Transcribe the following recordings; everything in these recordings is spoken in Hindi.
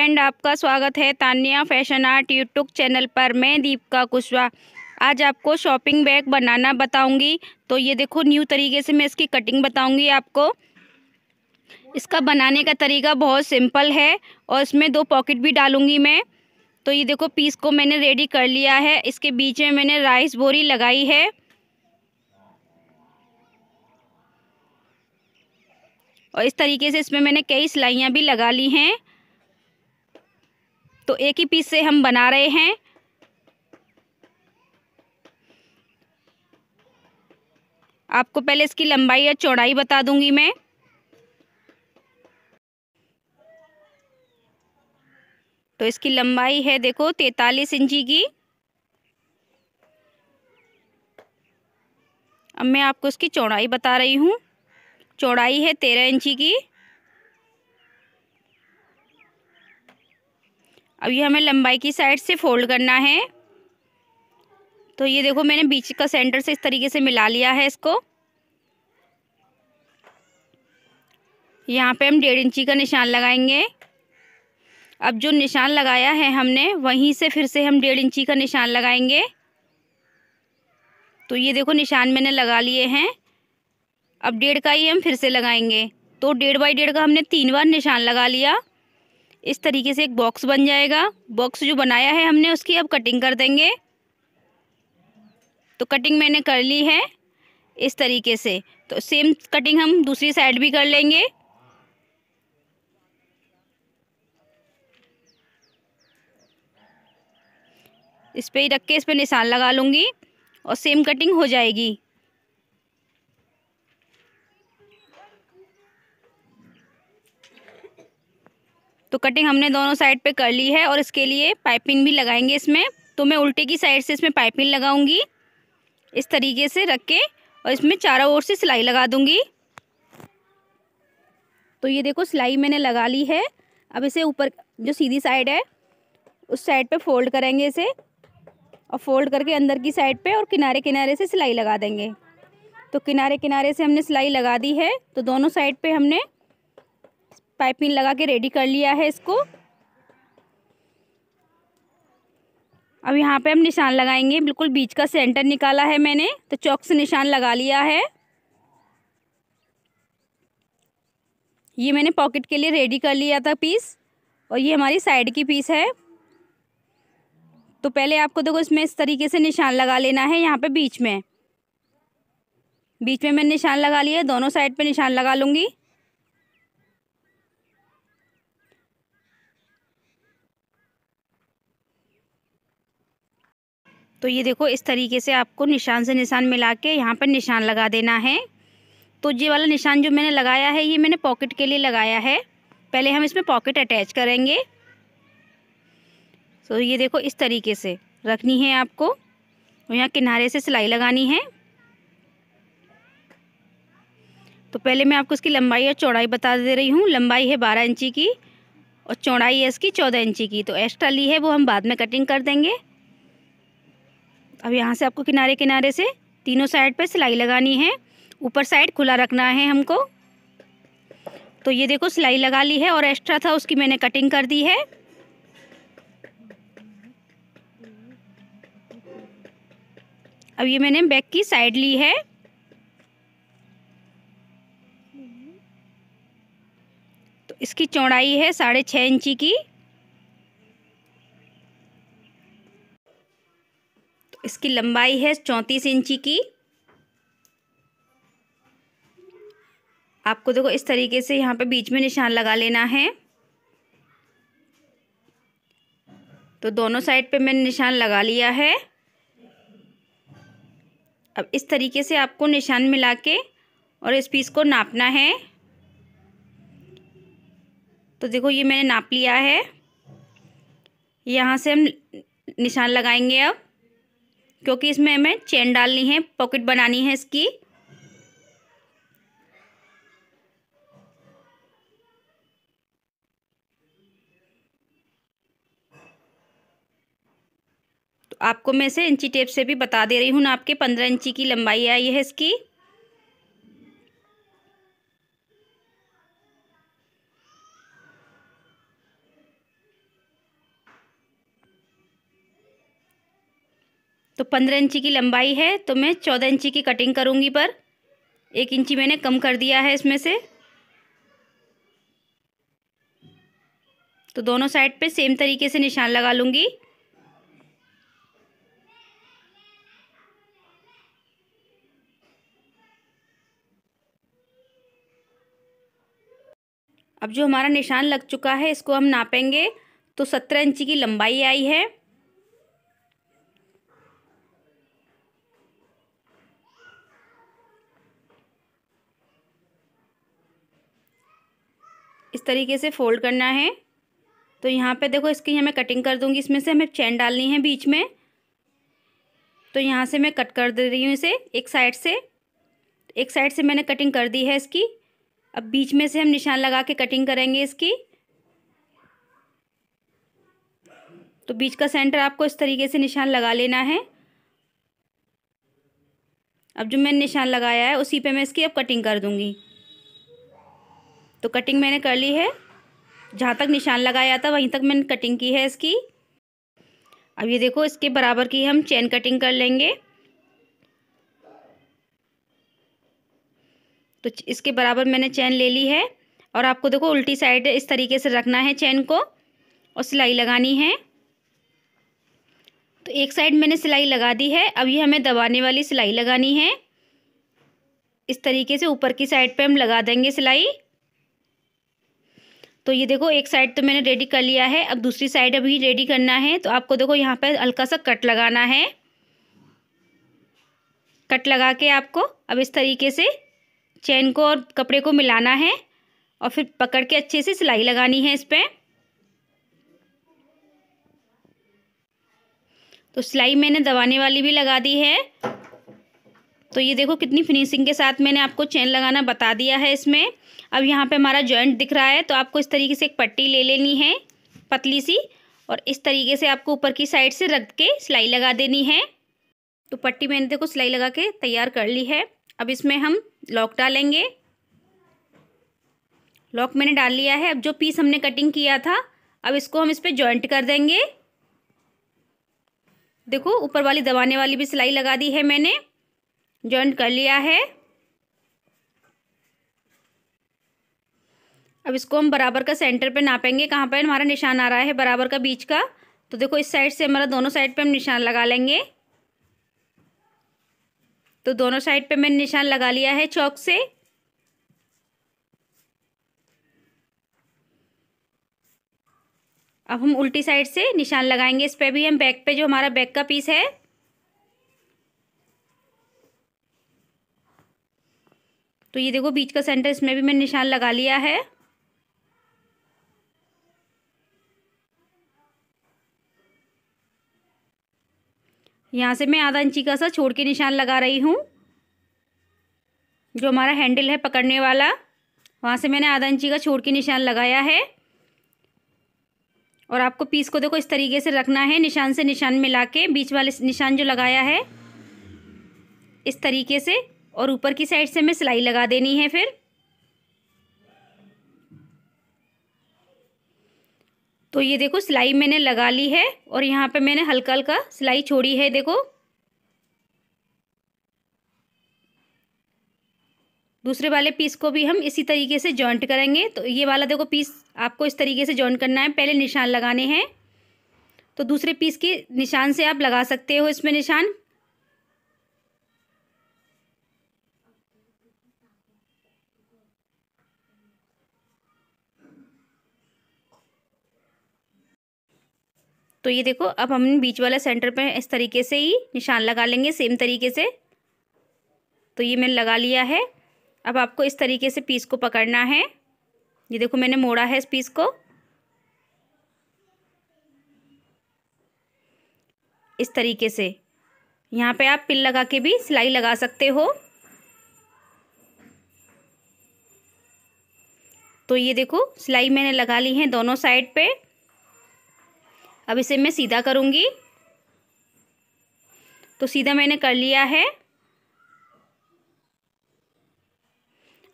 फ्रेंड आपका स्वागत है Tania fashion art YouTube channel पर मैं दीपिका कुशवाहा आज आपको शॉपिंग बैग बनाना बताऊंगी तो ये देखो न्यू तरीके से मैं इसकी कटिंग बताऊंगी आपको इसका बनाने का तरीका बहुत सिंपल है और इसमें दो पॉकेट भी डालूंगी मैं तो ये देखो पीस को मैंने रेडी कर लिया है इसके बीच में मैंने राइस बोरी लगाई है और इस तरीके से इसमें मैंने कई सिलाइयाँ भी लगा ली हैं तो एक ही पीस से हम बना रहे हैं आपको पहले इसकी लंबाई या चौड़ाई बता दूंगी मैं तो इसकी लंबाई है देखो तैतालीस इंची की अब मैं आपको इसकी चौड़ाई बता रही हूँ चौड़ाई है तेरह इंची की अब ये हमें लंबाई की साइड से फोल्ड करना है तो ये देखो मैंने बीच का सेंटर से इस तरीके से मिला लिया है इसको यहाँ पे हम डेढ़ इंची का निशान लगाएंगे अब जो निशान लगाया है हमने वहीं से फिर से हम डेढ़ इंची का निशान लगाएंगे तो ये देखो निशान मैंने लगा लिए हैं अब डेढ़ का ही हम फिर से लगाएंगे तो डेढ़ बाई डेढ़ का हमने तीन बार निशान लगा लिया इस तरीके से एक बॉक्स बन जाएगा बॉक्स जो बनाया है हमने उसकी अब कटिंग कर देंगे तो कटिंग मैंने कर ली है इस तरीके से तो सेम कटिंग हम दूसरी साइड भी कर लेंगे इस पर ही रख के इस पर निशान लगा लूँगी और सेम कटिंग हो जाएगी तो कटिंग हमने दोनों साइड पे कर ली है और इसके लिए पाइपिंग भी लगाएंगे इसमें तो मैं उल्टे की साइड से इसमें पाइपिंग लगाऊंगी इस तरीके से रख के और इसमें चारों ओर से सिलाई लगा दूंगी तो ये देखो सिलाई मैंने लगा ली है अब इसे ऊपर जो सीधी साइड है उस साइड पे फोल्ड करेंगे इसे और फोल्ड करके अंदर की साइड पे और किनारे किनारे से सिलाई लगा देंगे तो किनारे किनारे से हमने सिलाई लगा दी है तो दोनों साइड पे हमने पाइपिंग लगा के रेडी कर लिया है इसको अब यहाँ पे हम निशान लगाएंगे बिल्कुल बीच का सेंटर निकाला है मैंने तो चौक से निशान लगा लिया है ये मैंने पॉकेट के लिए रेडी कर लिया था पीस और ये हमारी साइड की पीस है तो पहले आपको देखो इसमें इस तरीके से निशान लगा लेना है यहाँ पे बीच में बीच में मैंने निशान लगा लिया दोनों साइड पे निशान लगा लूँगी तो ये देखो इस तरीके से आपको निशान से निशान मिला के यहाँ पर निशान लगा देना है तो ये वाला निशान जो मैंने लगाया है ये मैंने पॉकेट के लिए लगाया है पहले हम इसमें पॉकेट अटैच करेंगे तो ये देखो इस तरीके से रखनी है आपको और यहाँ किनारे से सिलाई लगानी है तो पहले मैं आपको इसकी लंबाई और चौड़ाई बता दे रही हूँ लंबाई है बारह इंची की और चौड़ाई है इसकी चौदह इंची की तो एक्स्ट्रा ली है वो हम बाद में कटिंग कर देंगे अब यहाँ से आपको किनारे किनारे से तीनों साइड पर सिलाई लगानी है ऊपर साइड खुला रखना है हमको तो ये देखो सिलाई लगा ली है और एक्स्ट्रा था उसकी मैंने कटिंग कर दी है अब ये मैंने बैक की साइड ली है तो इसकी चौड़ाई है साढ़े छः इंची की इसकी लंबाई है चौंतीस इंची की आपको देखो इस तरीके से यहाँ पे बीच में निशान लगा लेना है तो दोनों साइड पे मैंने निशान लगा लिया है अब इस तरीके से आपको निशान मिला के और इस पीस को नापना है तो देखो ये मैंने नाप लिया है यहाँ से हम निशान लगाएंगे अब क्योंकि इसमें हमें चेन डालनी है पॉकेट बनानी है इसकी तो आपको मैं इसे इंची टेप से भी बता दे रही हूँ ना आपके पंद्रह इंची की लंबाई आई है इसकी तो पंद्रह इंची की लंबाई है तो मैं चौदह इंची की कटिंग करूँगी पर एक इंची मैंने कम कर दिया है इसमें से तो दोनों साइड पे सेम तरीके से निशान लगा लूँगी अब जो हमारा निशान लग चुका है इसको हम नापेंगे तो सत्रह इंची की लंबाई आई है इस तरीके से फोल्ड करना है तो यहाँ पे देखो इसकी हमें कटिंग कर दूँगी इसमें से हमें चैन डालनी है बीच में तो यहाँ से मैं कट कर दे रही हूँ इसे एक साइड से एक साइड से मैंने कटिंग कर दी है इसकी अब बीच में से हम निशान लगा के कटिंग करेंगे इसकी तो बीच का सेंटर आपको इस तरीके से निशान लगा लेना है अब जो मैंने निशान लगाया है उसी पे मैं इसकी अब कटिंग कर दूंगी तो कटिंग मैंने कर ली है जहाँ तक निशान लगाया था वहीं तक मैंने कटिंग की है इसकी अब ये देखो इसके बराबर की हम चेन कटिंग कर लेंगे तो इसके बराबर मैंने चेन ले ली है और आपको देखो उल्टी साइड इस तरीके से रखना है चैन को और सिलाई लगानी है तो एक साइड मैंने सिलाई लगा दी है अब ये हमें दबाने वाली सिलाई लगानी है इस तरीके से ऊपर की साइड पे हम लगा देंगे सिलाई तो ये देखो एक साइड तो मैंने रेडी कर लिया है अब दूसरी साइड अभी रेडी करना है तो आपको देखो यहाँ पर हल्का सा कट लगाना है कट लगा के आपको अब इस तरीके से चैन को और कपड़े को मिलाना है और फिर पकड़ के अच्छे से सिलाई लगानी है इस पर तो सिलाई मैंने दबाने वाली भी लगा दी है तो ये देखो कितनी फिनिशिंग के साथ मैंने आपको चेन लगाना बता दिया है इसमें अब यहाँ पे हमारा जॉइंट दिख रहा है तो आपको इस तरीके से एक पट्टी ले लेनी है पतली सी और इस तरीके से आपको ऊपर की साइड से रख के सिलाई लगा देनी है तो पट्टी मैंने देखो सिलाई लगा के तैयार कर ली है अब इसमें हम लॉक डालेंगे लॉक मैंने डाल लिया है अब जो पीस हमने कटिंग किया था अब इसको हम इस पर जॉइंट कर देंगे देखो ऊपर वाली दबाने वाली भी सिलाई लगा दी है मैंने ज्वाइंट कर लिया है अब इसको हम बराबर का सेंटर पे नापेंगे कहाँ पर हमारा निशान आ रहा है बराबर का बीच का तो देखो इस साइड से हमारा दोनों साइड पे हम निशान लगा लेंगे तो दोनों साइड पे मैंने निशान लगा लिया है चौक से अब हम उल्टी साइड से निशान लगाएंगे इस पर भी हम बैक पे जो हमारा बैक का पीस है तो ये देखो बीच का सेंटर इसमें भी मैंने निशान लगा लिया है यहाँ से मैं आधा इंची का सा छोड़ के निशान लगा रही हूँ जो हमारा हैंडल है पकड़ने वाला वहाँ से मैंने आधा इंची का छोड़ के निशान लगाया है और आपको पीस को देखो इस तरीके से रखना है निशान से निशान मिला के बीच वाले निशान जो लगाया है इस तरीके से और ऊपर की साइड से हमें सिलाई लगा देनी है फिर तो ये देखो सिलाई मैंने लगा ली है और यहाँ पे मैंने हल्का हल्का सिलाई छोड़ी है देखो दूसरे वाले पीस को भी हम इसी तरीके से जॉइंट करेंगे तो ये वाला देखो पीस आपको इस तरीके से जॉइंट करना है पहले निशान लगाने हैं तो दूसरे पीस के निशान से आप लगा सकते हो इसमें निशान तो ये देखो अब हम बीच वाला सेंटर पे इस तरीके से ही निशान लगा लेंगे सेम तरीके से तो ये मैंने लगा लिया है अब आपको इस तरीके से पीस को पकड़ना है ये देखो मैंने मोड़ा है इस पीस को इस तरीके से यहाँ पे आप पिल लगा के भी सिलाई लगा सकते हो तो ये देखो सिलाई मैंने लगा ली है दोनों साइड पे अब इसे मैं सीधा करूँगी तो सीधा मैंने कर लिया है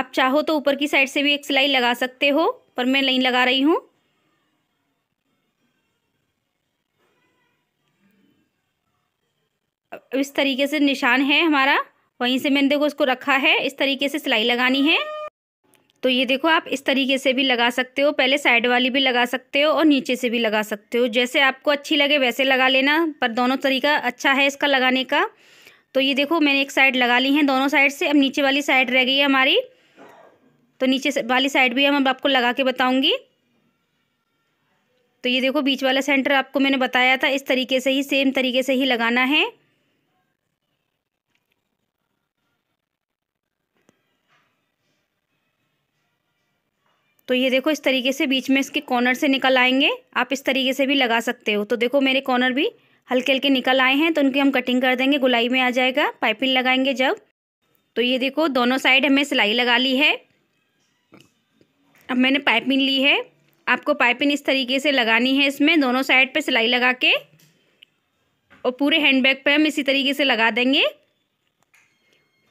आप चाहो तो ऊपर की साइड से भी एक सिलाई लगा सकते हो पर मैं नहीं लगा रही हूँ इस तरीके से निशान है हमारा वहीं से मैंने देखो इसको रखा है इस तरीके से सिलाई लगानी है तो ये देखो आप इस तरीके से भी लगा सकते हो पहले साइड वाली भी लगा सकते हो और नीचे से भी लगा सकते हो जैसे आपको अच्छी लगे वैसे लगा लेना पर दोनों तरीका अच्छा है इसका लगाने का तो ये देखो मैंने एक साइड लगा ली है दोनों साइड से अब नीचे वाली साइड रह गई है हमारी तो नीचे वाली साइड भी हम आपको लगा के बताऊँगी तो ये देखो बीच वाला सेंटर आपको मैंने बताया था इस तरीके से ही सेम तरीके से ही लगाना है तो ये देखो इस तरीके से बीच में इसके कॉर्नर से निकल आएंगे आप इस तरीके से भी लगा सकते हो तो देखो मेरे कॉर्नर भी हल्के हल्के निकल आए हैं तो उनकी हम कटिंग कर देंगे गुलाई में आ जाएगा पाइपिंग लगाएंगे जब तो ये देखो दोनों साइड हमें सिलाई लगा ली है अब मैंने पाइपिंग ली है आपको पाइपिंग इस तरीके से लगानी है इसमें दोनों साइड पर सिलाई लगा के और पूरे हैंड बैग पर हम इसी तरीके से लगा देंगे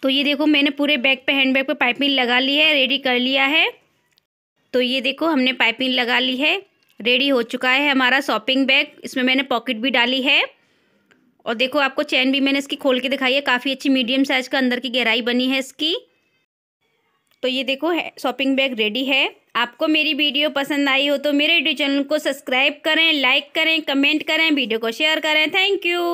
तो ये देखो मैंने पूरे बैग पे हैंड बैग पे पाइपिंग लगा ली है रेडी कर लिया है तो ये देखो हमने पाइपिंग लगा ली है रेडी हो चुका है हमारा शॉपिंग बैग इसमें मैंने पॉकेट भी डाली है और देखो आपको चैन भी मैंने इसकी खोल के दिखाई है काफ़ी अच्छी मीडियम साइज़ का अंदर की गहराई बनी है इसकी तो ये देखो शॉपिंग बैग रेडी है आपको मेरी वीडियो पसंद आई हो तो मेरे यूट्यूब चैनल को सब्सक्राइब करें लाइक करें कमेंट करें वीडियो को शेयर करें थैंक यू